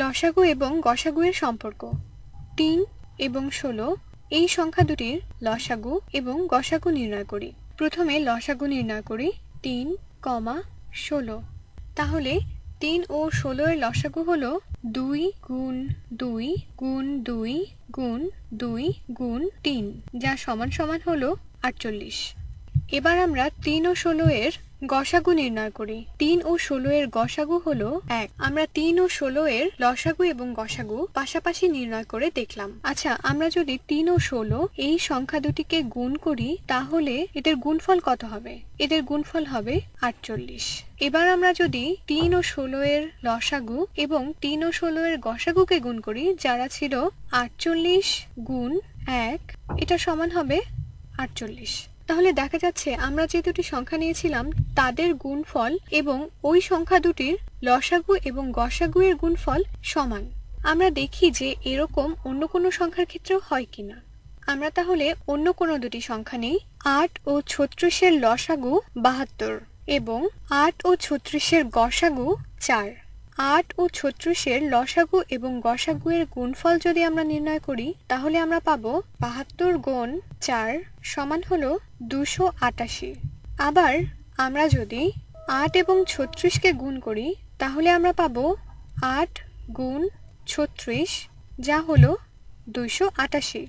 লসাগু এবং গসাগু এর সম্পর্ক তিন এবং ষোলো এই সংখ্যা দুটির লসাগু এবং গসাগু নির্ণয় করি প্রথমে লসাগু নির্ণয় করি তিন কমা ষোলো তাহলে তিন ও ষোলো এর লসাগু হল দুই গুণ দুই গুণ দুই গুণ দুই গুণ তিন যা সমান সমান হল আটচল্লিশ এবার আমরা তিন ও ষোলো এর গসাগু নির্ণয় করি তিন ও ষোলো এর গসাগু হল এক আমরা তিন ও ষোলো এর লসাগু এবং গসাগু পাশাপাশি নির্ণয় করে দেখলাম আচ্ছা আমরা যদি তিন ও ষোলো এই সংখ্যা দুটিকে গুণ করি তাহলে এদের গুণফল কত হবে এদের গুণফল হবে আটচল্লিশ এবার আমরা যদি তিন ও ষোলো এর লসাগু এবং তিন ও ষোলো এর গসাগুকে গুণ করি যারা ছিল আটচল্লিশ গুণ এক এটা সমান হবে আটচল্লিশ তাহলে দেখা যাচ্ছে আমরা যে দুটি সংখ্যা নিয়েছিলাম তাদের গুণফল এবং ওই সংখ্যা দুটির লসাগু এবং গসাগু এর গুণফল সমান আমরা দেখি যে এরকম অন্য কোনো সংখ্যার ক্ষেত্রেও হয় কিনা আমরা তাহলে অন্য কোনো দুটি সংখ্যা নেই আট ও ছত্রিশের লসাগু বাহাত্তর এবং আট ও ছত্রিশের গসাগু চার আট ও ছত্রিশের লসাগু এবং গসাগু এর গুণফল যদি আমরা নির্ণয় করি তাহলে আমরা পাবো বাহাত্তর গুণ চার সমান হলো দুশো আটাশি আবার আমরা যদি আট এবং ছত্রিশকে গুণ করি তাহলে আমরা পাবো আট গুণ ছত্রিশ যা হলো দুইশো আটাশি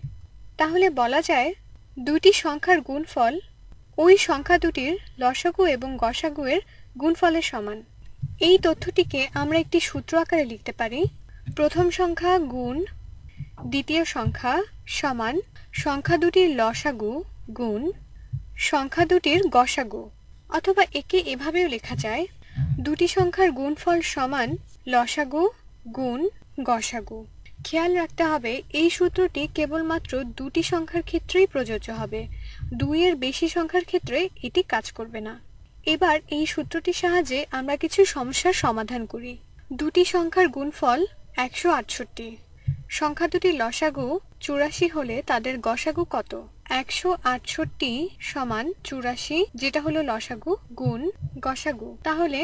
তাহলে বলা যায় দুটি সংখ্যার গুণফল ওই সংখ্যা দুটির লসাগু এবং গসাগুয়ের গুণফলের সমান এই তথ্যটিকে আমরা একটি সূত্র আকারে লিখতে পারি প্রথম সংখ্যা গুণ দ্বিতীয় সংখ্যা সমান সংখ্যা দুটির লসাগু গুণ সংখ্যা দুটির গসাগু অথবা একে এভাবেও লেখা যায় দুটি সংখ্যার গুণফল সমান লসাগু গুণ গসাগু খেয়াল রাখতে হবে এই সূত্রটি কেবলমাত্র দুটি সংখ্যার ক্ষেত্রেই প্রযোজ্য হবে দুইয়ের বেশি সংখ্যার ক্ষেত্রে এটি কাজ করবে না এবার এই সূত্রটির সাহায্যে আমরা কিছু সমস্যার সমাধান করি দুটি সংখ্যার গুণফল একশো আটষট্টি সংখ্যা দুটি লসাগু চুরাশি হলে তাদের গসাগু কত একশো আটষট্টি সমান চুরাশি যেটা হলো লসাগু গুণ গসাগু তাহলে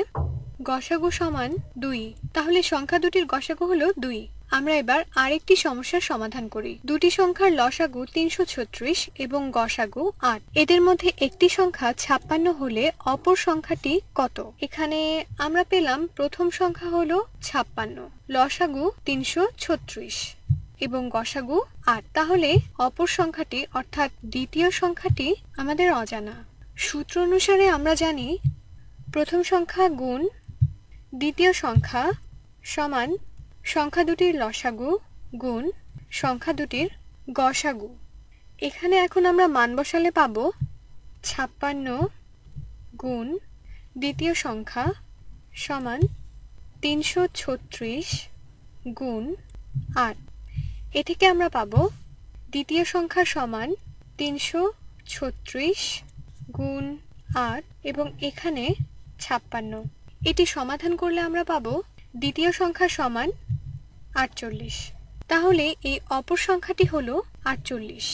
গসাগু সমান দুই তাহলে সংখ্যা দুটির গসাগু হলো দুই আমরা এবার আরেকটি সমস্যার সমাধান করি দুটি সংখ্যার লসাগু তিনশো ছত্রিশ এবং গসাগু আট এদের মধ্যে একটি সংখ্যা ছাপ্পান্ন হলে অপর সংখ্যাটি কত এখানে আমরা পেলাম প্রথম সংখ্যা হলো ছাপ্পান্ন লসাগু তিনশো ছত্রিশ এবং গসাগু আট তাহলে অপর সংখ্যাটি অর্থাৎ দ্বিতীয় সংখ্যাটি আমাদের অজানা সূত্র অনুসারে আমরা জানি প্রথম সংখ্যা গুণ দ্বিতীয় সংখ্যা সমান সংখ্যা দুটির লসাগু গুণ সংখ্যা দুটির গসাগু এখানে এখন আমরা মান বসালে পাব ছাপ্পান্ন গুণ দ্বিতীয় সংখ্যা সমান তিনশো ছত্রিশ গুণ আট এ থেকে আমরা পাব দ্বিতীয় সংখ্যা সমান তিনশো ছত্রিশ গুণ আট এবং এখানে ছাপ্পান্ন এটি সমাধান করলে আমরা পাবো দ্বিতীয় সংখ্যা সমান আটচল্লিশ তাহলে এই অপর সংখ্যাটি হল আটচল্লিশ